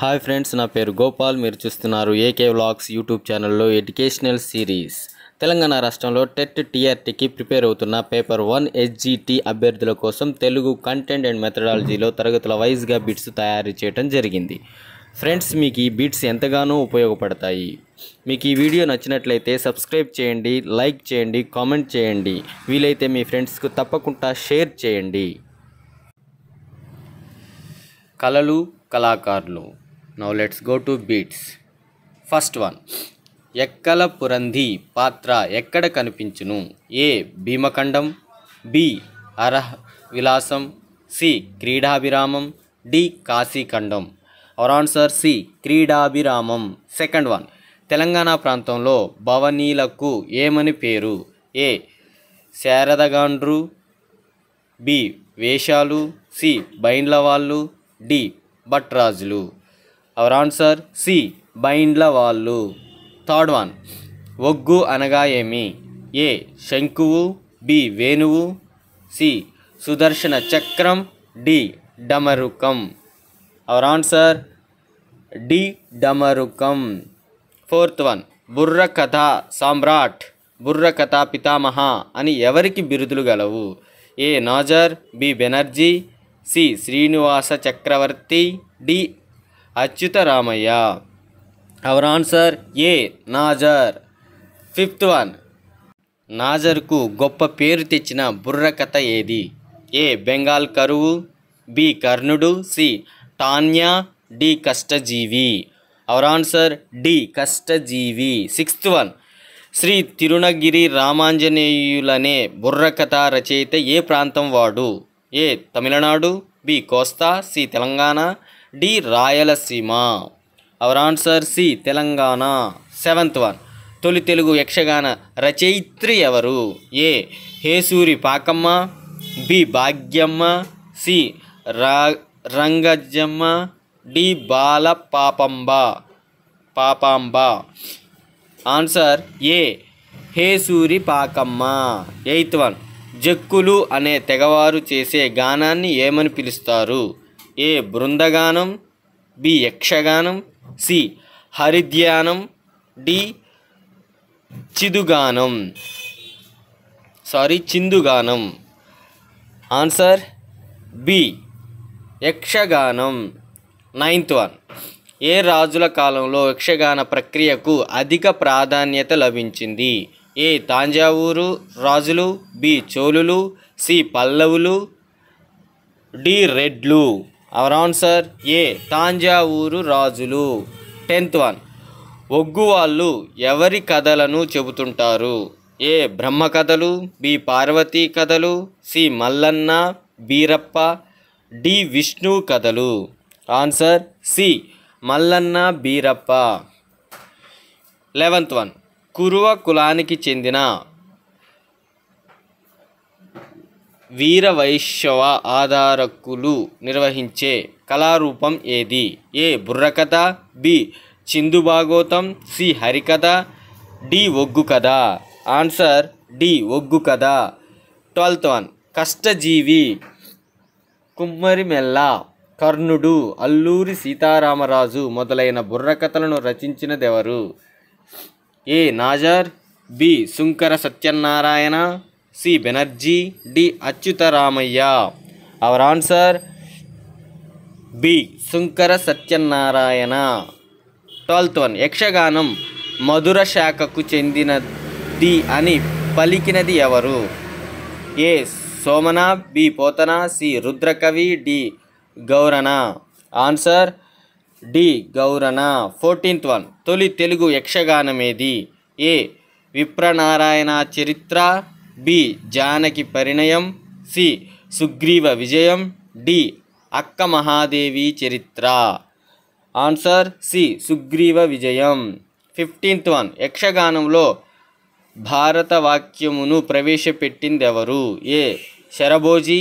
hi friends నా పేరు గోపాల్ మీరు చూస్తున్నారు ఏకే వ్లాగ్స్ యూట్యూబ్ ఛానల్లో ఎడ్యుకేషనల్ సిరీస్ తెలంగాణ రాష్ట్రంలో టెట్ టీఆర్టీకి ప్రిపేర్ అవుతున్న పేపర్ వన్ ఎస్జీటీ అభ్యర్థుల కోసం తెలుగు కంటెంట్ అండ్ మెథడాలజీలో తరగతుల వైజ్గా బిట్స్ తయారు చేయడం జరిగింది ఫ్రెండ్స్ మీకు ఈ బిట్స్ ఎంతగానో ఉపయోగపడతాయి మీకు ఈ వీడియో నచ్చినట్లయితే సబ్స్క్రైబ్ చేయండి లైక్ చేయండి కామెంట్ చేయండి వీలైతే మీ ఫ్రెండ్స్కు తప్పకుండా షేర్ చేయండి కళలు కళాకారులు now let's go to bits first one ఎక్కల పురంధి పాత్ర ఎక్కడ కనిపించును ఏ భీమఖండం బి అరహ విలాసం C Kridabhiramam D Kashikhandam our answer C Kridabhiramam second one Telangana ప్రాంతంలో భవనీలకు ఏమని పేరు ఏ శారదగాండ్రు బి వేషాలు సి బైండ్ల వాళ్ళు డి భట్రాజులు అవర్ ఆన్సర్ సి బైండ్ల వాళ్ళు థర్డ్ వన్ ఒగ్గు అనగా ఏమి ఏ శంకువు బి వేణువు సి సుదర్శన చక్రం డి డమరుకం అవర్ ఆన్సర్ డి డమరుకం ఫోర్త్ వన్ బుర్ర కథ సామ్రాట్ బుర్ర కథ పితామహ అని ఎవరికి బిరుదులు గలవు A Nazar B Banerjee C Srinivasa Chakravarthy D Achyuta Ramaiah our answer A Nazar fifth one నాజర్కు గొప్ప పేరు తెచ్చిన బుర్ర కథ ఏది ఏ బెంగాల్ కరువు బి కర్ణుడు సి టాన్యా డి కష్టజీవి అవర్ ఆన్సర్ డి కష్టజీవి సిక్స్త్ వన్ శ్రీ తిరుణగిరి రామాంజనేయులనే బుర్రకథ రచయిత ఏ ప్రాంతం వాడు ఏ తమిళనాడు బి కోస్తా C Telangana D Rayalaseema our answer C Telangana seventh one తొలి తెలుగు యక్షగాన రచయిత్రి ఎవరు ఏ హేసూరి పాకమ్మ బి భాగ్యమ్మ సి రా Rangajamma D Bala Papamba Papamba answer A Hesuri Pakamma eighth one జక్కులు అనే తెగవారు చేసే గానాన్ని ఏమని పిలుస్తారు ఏ బృందగానం బి యక్షగానం సి హరిధ్యానం డి చిదుగానం సారీ చిందుగానం answer B Yakshaganam ninth one ఏ రాజుల కాలంలో యక్షగాన ప్రక్రియకు అధిక ప్రాధాన్యత లభించింది ఏ తాంజావూరు రాజులు బి చోళులు సి పల్లవులు డి రెడ్లు అవర్ ఆన్సర్ ఏ తాంజావూరు రాజులు టెన్త్ వన్ ఒగ్గువాళ్ళు ఎవరి కథలను చెబుతుంటారు ఏ బ్రహ్మ కథలు బి పార్వతీ కథలు సి మల్లన్న బీరప్ప డి విష్ణు కథలు answer C Mallanna Beerappa eleventh one Kuruva కులానికి చెందిన వీర వైశవ ఆధారకులు నిర్వహించే కళారూపం ఏది ఏ బుర్రకథ బి చిందు భాగోతం సి హరికథ డి ఒగ్గు కథ ఆన్సర్ డి ఒగ్గు కథ ట్వెల్త్ వన్ కష్టజీవి మెల్ల కర్ణుడు అల్లూరి సీతారామరాజు మొదలైన బుర్రకథలను రచించినదెవరు A Nazar B Sunkara Satyanarayana C Banerjee D Achyutaramaiah our answer B Sunkara Satyanarayana twelfth one Yakshaganam మధుర శాఖకు చెందినది అని పలికినది ఎవరు A Somana B Potana C Rudrakavi D Gourana answer D Gourana fourteenth one తొలి తెలుగు యక్షగానమేది A Vipranarayana Charitra B Janaki Parinayam C Sugriva Vijayam D అక్క మహాదేవి చరిత్ర ఆన్సర్ సి సుగ్రీవ విజయం ఫిఫ్టీన్త్ వన్ యక్షగానంలో భారత వాక్యమును ప్రవేశపెట్టిందెవరు ఏ శరభోజీ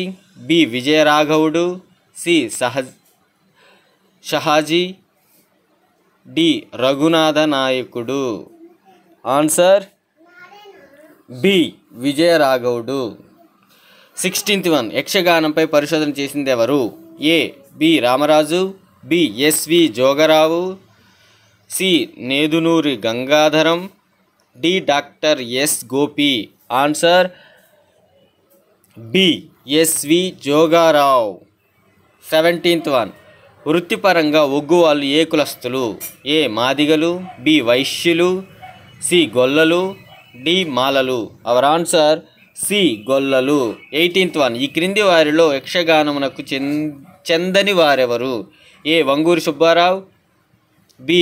బి విజయరాఘవుడు సి సహ షహాజీ డి రఘునాథ నాయకుడు ఆన్సర్ బి విజయరాఘవుడు సిక్స్టీన్త్ వన్ యక్షగానంపై పరిశోధన చేసింది ఎవరు A B Ramaraju B S V Jogarao C Nedunuri Gangadharam D doctor S Gopi answer B S V Jogarao seventeenth one వృత్తిపరంగా ఒగ్గు వాళ్ళు ఏ కులస్తులు ఏ మాదిగలు బి వైశ్యులు సి గొల్లలు డి మాలలు అవర్ ఆన్సర్ సి గొల్లలు ఎయిటీన్త్ వన్ ఈ క్రింది వారిలో యక్షగానమునకు చెందని వారెవరు A Vanguri Subbarao B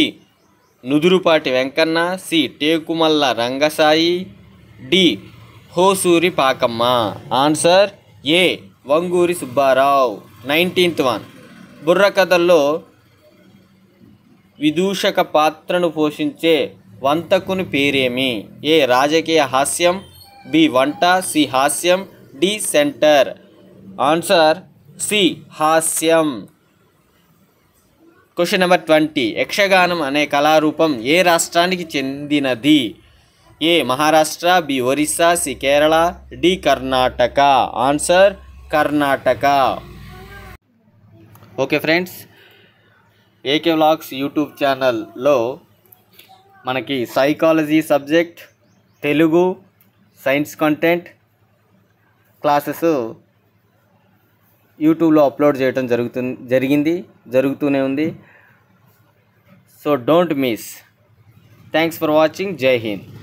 Nudurupati Venkanna C Tekumalla Rangasai D Hosuri Pakamma answer A Vanguri Subbarao nineteenth one బుర్రకథల్లో విదూషక పాత్రను పోషించే వంతకుని పేరేమి ఏ రాజకీయ హాస్యం బి వంట సి హాస్యం డి సెంటర్ ఆన్సర్ సి హాస్యం క్వశ్చన్ నెంబర్ ట్వంటీ యక్షగానం అనే కళారూపం ఏ రాష్ట్రానికి చెందినది A Maharashtra B Orissa C Kerala D Karnataka answer Karnataka okay friends AK vlogs YouTube ఛానల్లో మనకి psychology subject Telugu science content classes యూట్యూబ్లో అప్లోడ్ చేయడం జరుగుతు జరిగింది జరుగుతూనే ఉంది so don't miss thanks for watching Jai Hind